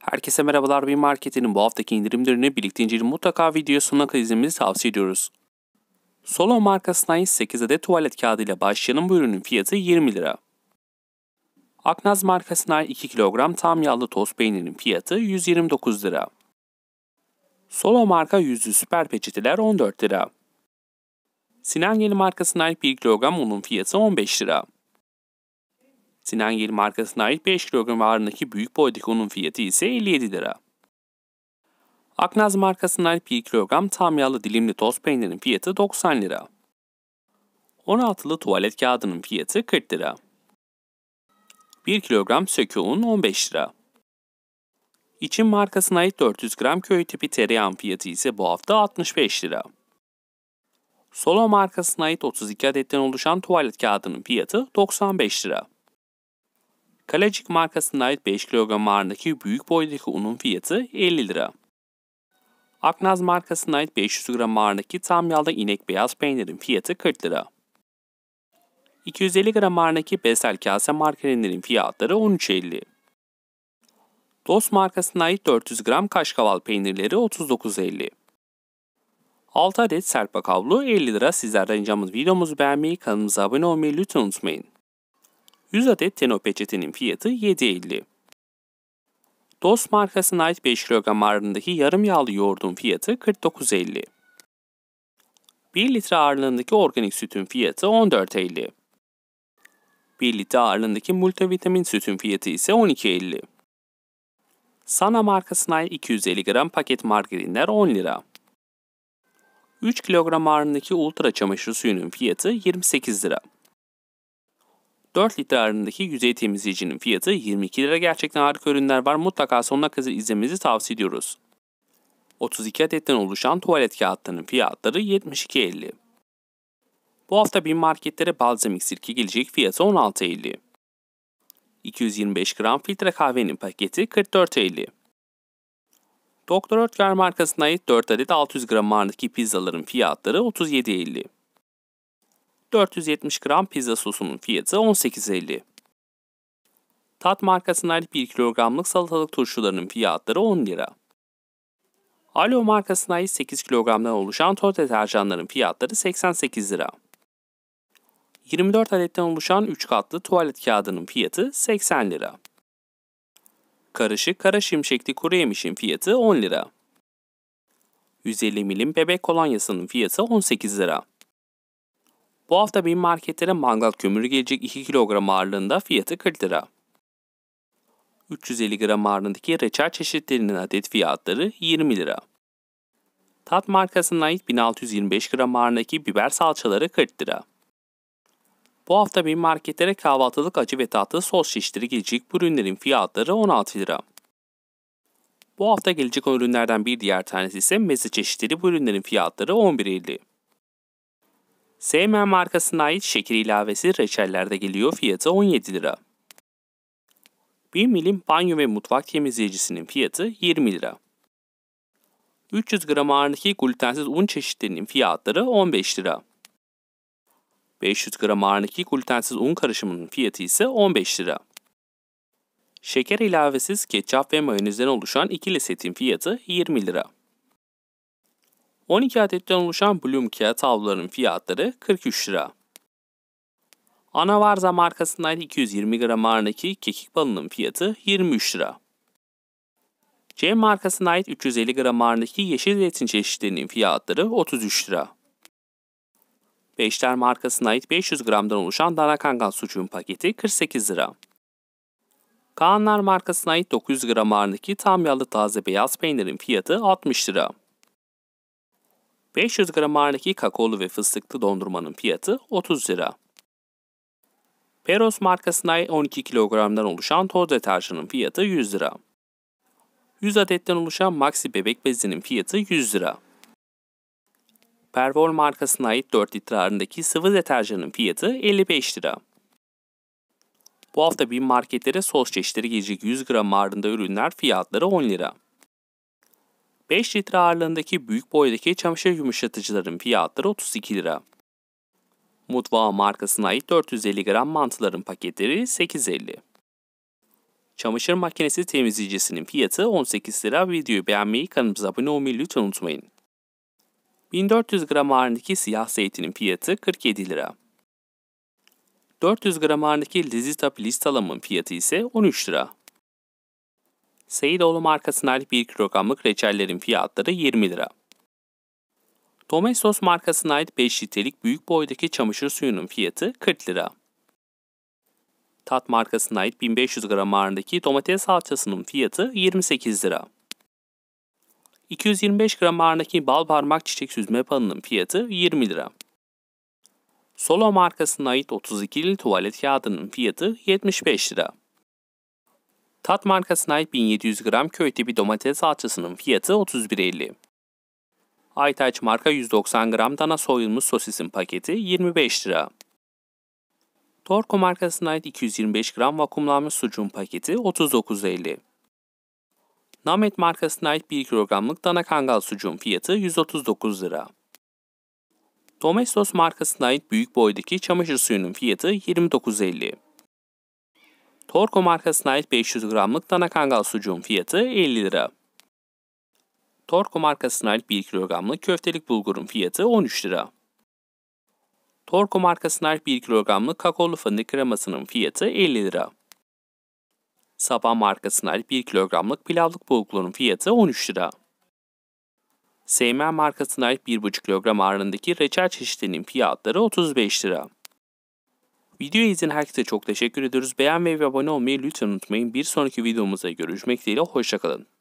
Herkese merhabalar bir marketinin bu haftaki indirimlerini birlikte inceleyin mutlaka video sonuna kadar izlemenizi tavsiye ediyoruz. Solo markasından 8 adet tuvalet kağıdı ile başlayan bu ürünün fiyatı 20 lira. Aknaz markasından 2 kilogram tam yağlı toz peynirin fiyatı 129 lira. Solo marka yüzlü süper peçeteler 14 lira. Sinan Yeni markasından 1 kilogram unun fiyatı 15 lira. Sinan Yel markasına ait 5 kilogram ağırlığındaki büyük boydaki unun fiyatı ise 57 lira. Aknaz markasına ait 1 kilogram tam yağlı dilimli toz peynirin fiyatı 90 lira. 16'lı tuvalet kağıdının fiyatı 40 lira. 1 kilogram sökü un 15 lira. İçin markasına ait 400 gram köy tipi tereyağın fiyatı ise bu hafta 65 lira. Solo markasına ait 32 adetten oluşan tuvalet kağıdının fiyatı 95 lira. Kalecik markasına ait 5 kilogram ağırlığındaki büyük boydaki unun fiyatı 50 lira. Aknaz markasına ait 500 gram ağırlığındaki tam yağlı inek beyaz peynirin fiyatı 40 lira. 250 gram ağırlığındaki Besel kase margarinlerin fiyatları 13.50. Dost markasına ait 400 gram kaşkaval peynirleri 39.50. 6 adet serpa kavlu 50 lira. Sizlerden ricamız videomuzu beğenmeyi, kanalımıza abone olmayı lütfen unutmayın. 100 adet Teno peçetenin fiyatı 7.50. Dos markasına ait 5 kilogram ağırlığındaki yarım yağlı yoğurdun fiyatı 49.50. 1 litre ağırlığındaki organik sütün fiyatı 14.50. 1 litre ağırlığındaki multivitamin sütün fiyatı ise 12.50. Sana markasına ait 250 gram paket margarinler 10 lira. 3 kilogram ağırlığındaki ultra çamaşır suyunun fiyatı 28 lira. 4 litre ağırlığındaki yüzey temizleyicinin fiyatı 22 lira. Gerçekten harika ürünler var. Mutlaka sonuna kadar izlemenizi tavsiye ediyoruz. 32 adetten oluşan tuvalet kağıtlarının fiyatları 72.50. Bu hafta bin marketlere balzamik sirke gelecek fiyatı 16.50. 225 gram filtre kahvenin paketi 44.50. Doktor Oetker markasına ait 4 adet 600 gram ağırlıklı pizzaların fiyatları 37.50. 470 gram pizza sosunun fiyatı 18.50. Tat markasına 1 kilogramlık salatalık turşularının fiyatları 10 lira. Alo markasına ait 8 kilogramdan oluşan toz deterjanların fiyatları 88 lira. 24 adetten oluşan 3 katlı tuvalet kağıdının fiyatı 80 lira. Karışık kara şimşekli kuru yemişin fiyatı 10 lira. 150 milim bebek kolonyasının fiyatı 18 lira. Bu hafta bin marketlere mangal kömürü gelecek 2 kilogram ağırlığında fiyatı 40 lira. 350 gram ağırlığındaki reçel çeşitlerinin adet fiyatları 20 lira. Tat markasına ait 1625 gram ağırlığındaki biber salçaları 40 lira. Bu hafta bin marketlere kahvaltılık acı ve tatlı sos çeşitleri gelecek bu ürünlerin fiyatları 16 lira. Bu hafta gelecek ürünlerden bir diğer tanesi ise meze çeşitleri bu ürünlerin fiyatları 11.50. Sevmen markasına ait şeker ilavesi reçellerde geliyor fiyatı 17 lira. 1 milim banyo ve mutfak temizleyicisinin fiyatı 20 lira. 300 gram ağırlığındaki glutensiz un çeşitlerinin fiyatları 15 lira. 500 gram ağırlığındaki glutensiz un karışımının fiyatı ise 15 lira. Şeker ilavesiz ketçap ve mayonezden oluşan ikili setin fiyatı 20 lira. 12 adetten oluşan Bloom kağıt fiyatları 43 lira. Anavarza markasından 220 gram ağırındaki kekik balının fiyatı 23 lira. C markasına ait 350 gram ağırındaki yeşil zeytin çeşitlerinin fiyatları 33 lira. Beşler markasına ait 500 gramdan oluşan dana kangal sucuğun paketi 48 lira. Kaanlar markasına ait 900 gram ağırındaki tam yağlı taze beyaz peynirin fiyatı 60 lira. 500 gram ağırlıklı kakaolu ve fıstıklı dondurmanın fiyatı 30 lira. Peros markasına 12 kilogramdan oluşan toz deterjanın fiyatı 100 lira. 100 adetten oluşan Maxi bebek bezinin fiyatı 100 lira. Pervol markasına ait 4 litre ağırlığındaki sıvı deterjanın fiyatı 55 lira. Bu hafta bin marketlere sos çeşitleri gelecek 100 gram ağırlığında ürünler fiyatları 10 lira. 5 litre ağırlığındaki büyük boydaki çamaşır yumuşatıcıların fiyatları 32 lira. Mutfağa markasına ait 450 gram mantıların paketleri 8.50. Çamaşır makinesi temizleyicisinin fiyatı 18 lira. Videoyu beğenmeyi, kanalımıza abone olmayı lütfen unutmayın. 1400 gram ağırlığındaki siyah zeytinin fiyatı 47 lira. 400 gram ağırlığındaki Lizita Listalam'ın fiyatı ise 13 lira. Seyidoğlu markasına ait 1 kilogramlık reçellerin fiyatları 20 lira. Domestos markasına ait 5 litrelik büyük boydaki çamaşır suyunun fiyatı 40 lira. Tat markasına ait 1500 gram ağırlığındaki domates salçasının fiyatı 28 lira. 225 gram ağırlığındaki bal parmak çiçek süzme panının fiyatı 20 lira. Solo markasına ait litre tuvalet kağıdının fiyatı 75 lira. Tat markasına ait 1700 gram köy tipi domates salçasının fiyatı 31.50. Aytaç marka 190 gram dana soyulmuş sosisin paketi 25 lira. Torko markasına ait 225 gram vakumlanmış sucuğun paketi 39.50. Namet markasına ait 1 kilogramlık dana kangal sucuğun fiyatı 139 lira. Domestos markasına ait büyük boydaki çamaşır suyunun fiyatı 29.50. Torco markasına ait 500 gramlık dana kangal sucuğun fiyatı 50 lira. Torco markasına ait 1 kilogramlık köftelik bulgurun fiyatı 13 lira. Torco markasına ait 1 kilogramlık kakaolu fındık kremasının fiyatı 50 lira. Saban markasına ait 1 kilogramlık pilavlık bulgurun fiyatı 13 lira. Seymen markasına ait 1,5 kilogram ağırlığındaki reçel çeşitlerinin fiyatları 35 lira. Videoyu izleyen herkese çok teşekkür ediyoruz. Beğenmeyi ve abone olmayı lütfen unutmayın. Bir sonraki videomuzda görüşmek dileğiyle. Hoşçakalın.